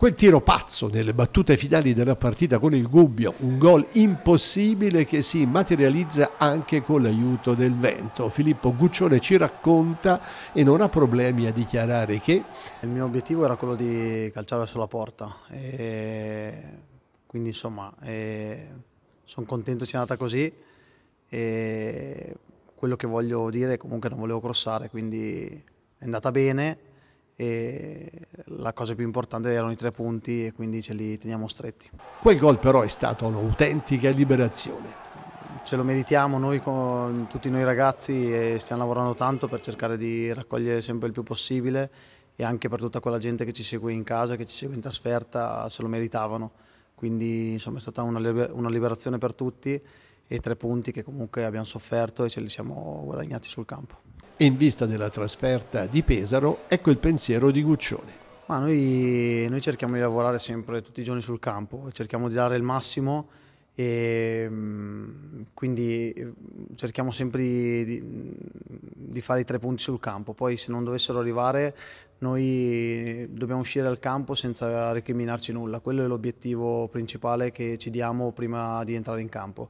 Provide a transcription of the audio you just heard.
Quel tiro pazzo nelle battute finali della partita con il Gubbio, un gol impossibile che si materializza anche con l'aiuto del vento. Filippo Guccione ci racconta e non ha problemi a dichiarare che... Il mio obiettivo era quello di calciare verso la porta, e quindi insomma e... sono contento sia andata così e quello che voglio dire comunque non volevo crossare, quindi è andata bene e la cosa più importante erano i tre punti e quindi ce li teniamo stretti. Quel gol però è stata un'autentica liberazione. Ce lo meritiamo noi, tutti noi ragazzi e stiamo lavorando tanto per cercare di raccogliere sempre il più possibile e anche per tutta quella gente che ci segue in casa, che ci segue in trasferta, se lo meritavano. Quindi insomma è stata una liberazione per tutti e tre punti che comunque abbiamo sofferto e ce li siamo guadagnati sul campo. In vista della trasferta di Pesaro, ecco il pensiero di Guccione. Ma noi, noi, cerchiamo di lavorare sempre tutti i giorni sul campo, cerchiamo di dare il massimo e mm, quindi mm, cerchiamo sempre di, di, mm, di fare i tre punti sul campo. Poi se non dovessero arrivare noi dobbiamo uscire dal campo senza recriminarci nulla, quello è l'obiettivo principale che ci diamo prima di entrare in campo.